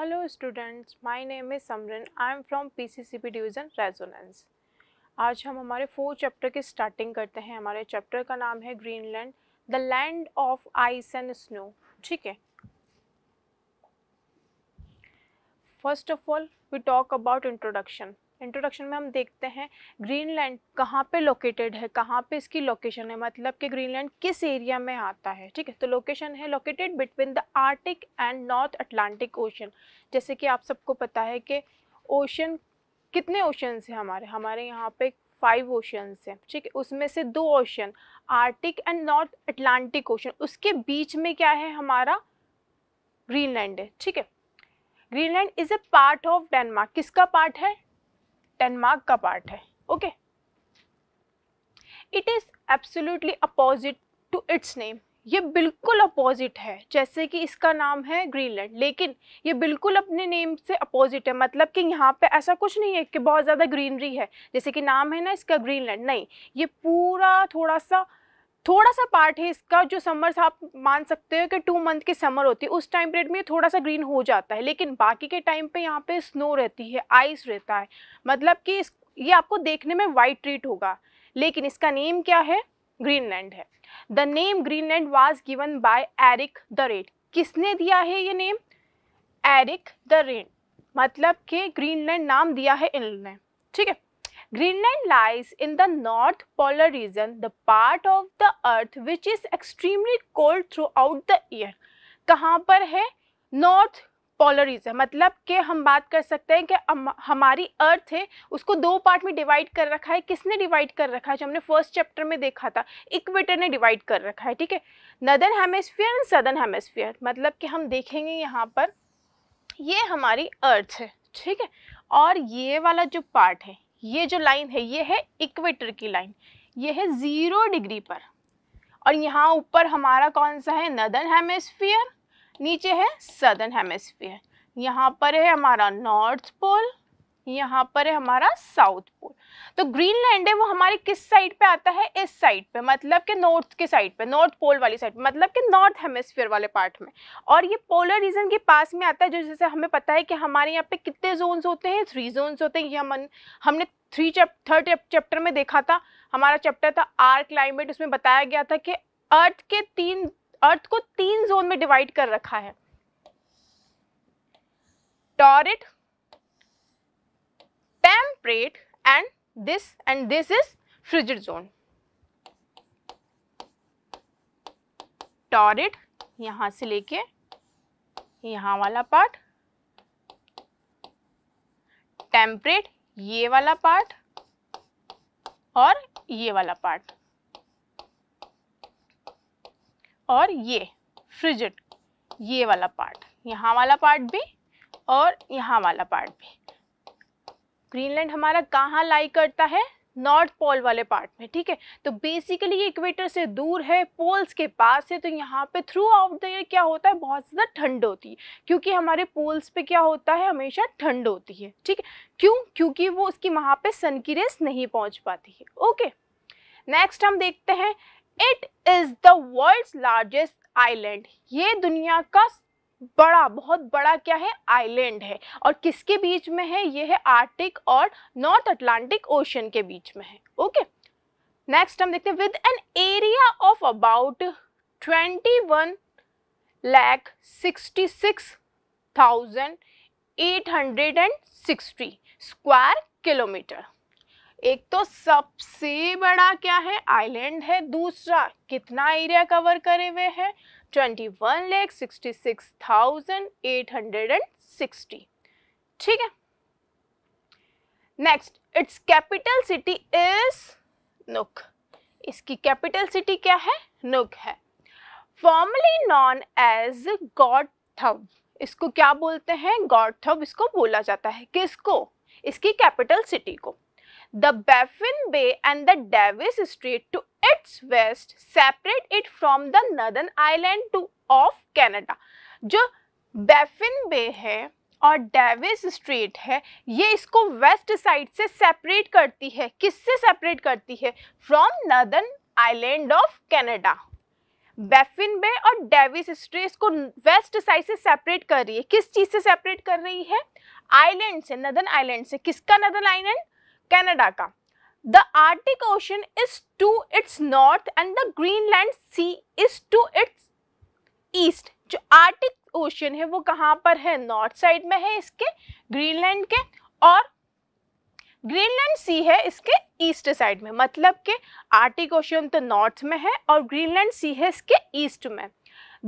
Hello students my name is Samran I am from PCCP division Resonance आज हम हमारे four chapter की starting करते हैं हमारे चैप्टर का नाम है Greenland the land of ice and snow ठीक है first of all we talk about introduction introduction में हम देखते हैं ग्रीनलैंड कहाँ पे लोकेटेड है कहाँ पे इसकी लोकेशन है मतलब कि ग्रीनलैंड किस एरिया में आता है ठीक है तो लोकेशन है located between the Arctic and North Atlantic Ocean जैसे कि आप सबको पता है कि ओशन कितने ओशंस हैं हमारे हमारे यहाँ पे फाइव ओशंस हैं ठीक है उसमें से दो ocean Arctic and North Atlantic Ocean उसके बीच में क्या है हमारा ग्रीनलैंड है ठीक है Greenland is a part of Denmark किसका पार्ट है टेन मार्क का पार्ट है okay it is absolutely opposite to its name ये बिल्कुल अपोजिट है जैसे कि इसका नाम है ग्रीनलैंड लेकिन ये बिल्कुल अपने नेम से अपोजिट है मतलब कि यहाँ पे ऐसा कुछ नहीं है कि बहुत ज़्यादा ग्रीनरी है जैसे कि नाम है ना इसका ग्रीनलैंड नहीं ये पूरा थोड़ा सा थोड़ा सा पार्ट है इसका जो समर्स आप मान सकते हो कि टू मंथ की समर होती है उस टाइम पीरियड में थोड़ा सा ग्रीन हो जाता है लेकिन बाकी के टाइम पे यहाँ पे स्नो रहती है आइस रहता है मतलब कि इस ये आपको देखने में वाइट ट्रीट होगा लेकिन इसका नेम क्या है ग्रीनलैंड है the name Greenland was given by Eric the Red किसने दिया है ये नेम एरिक द रेड मतलब कि ग्रीनलैंड नाम दिया है ने ठीक है Greenland lies in the North Polar region, the part of the earth which is extremely cold throughout the year. कहाँ पर है North Polar region मतलब कि हम बात कर सकते हैं कि हमारी अर्थ है उसको दो पार्ट में डिवाइड कर रखा है किसने डिवाइड कर रखा है जो हमने फर्स्ट चैप्टर में देखा था इक्वेटर ने डिवाइड कर रखा है ठीक है northern hemisphere and southern hemisphere मतलब कि हम देखेंगे यहाँ पर ये हमारी अर्थ है ठीक है और ये वाला जो पार्ट है ये जो लाइन है ये है इक्वेटर की लाइन ये है ज़ीरो डिग्री पर और यहाँ ऊपर हमारा कौन सा है नदन हेमस्फियर नीचे है सदर्न हेमस्फियर यहाँ पर है हमारा नॉर्थ पोल यहाँ पर है हमारा साउथ पोल तो ग्रीनलैंड है वो हमारे किस साइड पे आता है इस साइड पे मतलब कि नॉर्थ के साइड पे नॉर्थ पोल वाली साइड मतलब कि नॉर्थ हेमिसफेयर वाले पार्ट में और ये पोलर रीजन के पास में आता है जो जैसे हमें पता है कि हमारे यहाँ पे कितने जोन्स होते हैं थ्री जोन्स होते हैं ये हम हमने थ्री थर्ड चैप्टर में देखा था हमारा चैप्टर था आर क्लाइमेट उसमें बताया गया था कि अर्थ के तीन अर्थ को तीन जोन में डिवाइड कर रखा है torrid separate and this and this is frigid zone torrid यहाँ से लेके यहाँ वाला पार्ट टेम्परेट ये वाला पार्ट और ये वाला पार्ट और ये फ्रिजिड ये वाला पार्ट यहाँ वाला पार्ट भी और यहाँ वाला पार्ट भी ग्रीनलैंड हमारा कहाँ लाई करता है नॉर्थ पोल वाले पार्ट में ठीक है तो बेसिकली ये इक्वेटर से दूर है पोल्स के पास है तो यहाँ पे थ्रू आउट द ईयर क्या होता है बहुत ज़्यादा ठंड होती है क्योंकि हमारे पोल्स पे क्या होता है हमेशा ठंड होती है ठीक है क्यों क्योंकि वो उसकी वहाँ पे सन की रेस नहीं पहुँच पाती है ओके नेक्स्ट हम देखते हैं it is the world largest island ये दुनिया का बड़ा बहुत बड़ा क्या है आइलैंड है और किसके बीच में है यह है आर्टिक और नॉर्थ अटलांटिक ओशन के बीच में है ओके नेक्स्ट हम देखते हैं with an area of about twenty one lakh sixty six thousand eight hundred and sixty square kilometre एक तो सबसे बड़ा क्या है आइलैंड है दूसरा कितना एरिया कवर करे हुए है twenty one lakh sixty six thousand eight hundred and sixty ठीक है next it's capital city is Nuuk इसकी कैपिटल सिटी क्या है नुक है फॉर्मली नॉन एज गॉडथम इसको क्या बोलते हैं गॉडथम इसको बोला जाता है किसको इसकी कैपिटल सिटी को The Baffin Bay and the Davis Strait to its west separate it from the northern island to of Canada. जो बेफिन बे है और डेविस स्ट्रीट है ये इसको वेस्ट साइड से सेपरेट करती है किससे सेपरेट करती है from northern island of Canada Baffin Bay और डेविस स्ट्रीट को वेस्ट साइड से सेपरेट कर रही है किस चीज़ से सेपरेट कर रही है आइलैंड से नदर्न आइलैंड से किसका नदर्न आइलैंड कनाडा का the Arctic Ocean is to its north and the Greenland Sea is to its east जो आर्टिक ओशन है वो कहाँ पर है नॉर्थ साइड में है इसके ग्रीनलैंड के और ग्रीनलैंड सी है इसके ईस्ट साइड में मतलब कि आर्टिक ओशन तो नॉर्थ में है और ग्रीनलैंड सी है इसके ईस्ट में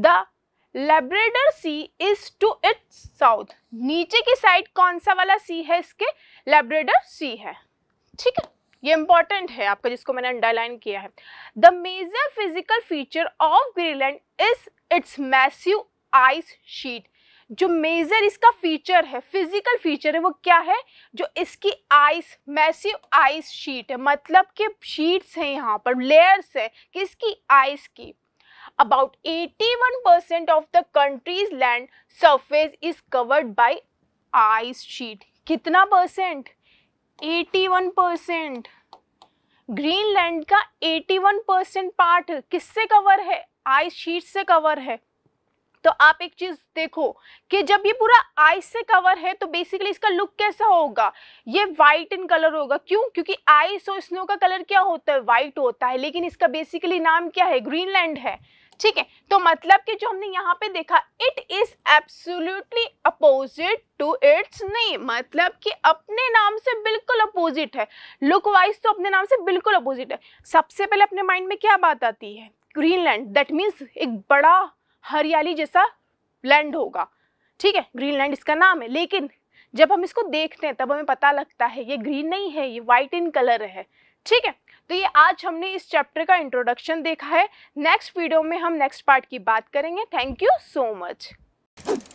the Labrador Sea is to its south नीचे की साइड कौन सा वाला सी है इसके लेब्रेडर सी है ठीक है ये इंपॉर्टेंट है आपका जिसको मैंने अंडरलाइन किया है the major physical feature of Greenland is its massive ice sheet जो मेजर इसका फीचर है फिजिकल फीचर है वो क्या है जो इसकी आइस मैसिव आइस शीट है मतलब कि शीट्स हैं यहाँ पर लेयर्स है किसकी आइस की about 81 one percent of the country's land surface is covered by ice sheet कितना परसेंट 81 परसेंट ग्रीनलैंड का 81 परसेंट पार्ट किससे कवर है आइस शीट से कवर है तो आप एक चीज देखो कि जब ये पूरा आइस से कवर है तो बेसिकली इसका लुक कैसा होगा ये वाइट इन कलर होगा क्यों क्योंकि आइस और स्नो का कलर क्या होता है वाइट होता है लेकिन इसका बेसिकली नाम क्या है ग्रीनलैंड है ठीक है तो मतलब कि जो हमने यहाँ पे देखा it is absolutely opposite to its name मतलब कि अपने नाम से बिल्कुल अपोजिट है लुक वाइज तो अपने नाम से बिल्कुल अपोजिट है सबसे पहले अपने माइंड में क्या बात आती है ग्रीनलैंड दैट मीन्स एक बड़ा हरियाली जैसा लैंड होगा ठीक है ग्रीनलैंड इसका नाम है लेकिन जब हम इसको देखते हैं तब हमें पता लगता है ये ग्रीन नहीं है ये वाइट इन कलर है ठीक है तो ये आज हमने इस चैप्टर का इंट्रोडक्शन देखा है नेक्स्ट वीडियो में हम नेक्स्ट पार्ट की बात करेंगे थैंक यू सो मच